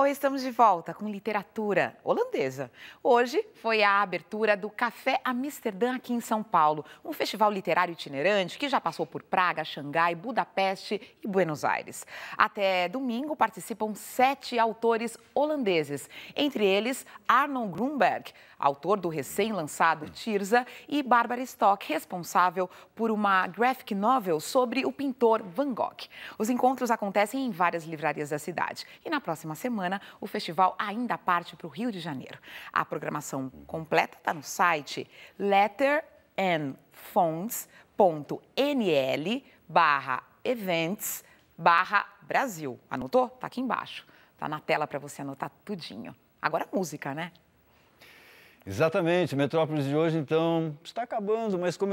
Oi, estamos de volta com literatura holandesa. Hoje foi a abertura do Café Amsterdã aqui em São Paulo, um festival literário itinerante que já passou por Praga, Xangai, Budapeste e Buenos Aires. Até domingo participam sete autores holandeses, entre eles Arnon Grunberg, autor do recém-lançado Tirza, e Barbara Stock, responsável por uma graphic novel sobre o pintor Van Gogh. Os encontros acontecem em várias livrarias da cidade e na próxima semana semana, o festival ainda parte para o Rio de Janeiro. A programação completa está no site letterandfonts.nl barra events barra Brasil. Anotou? Está aqui embaixo. Está na tela para você anotar tudinho. Agora música, né? Exatamente. Metrópolis de hoje, então, está acabando, mas como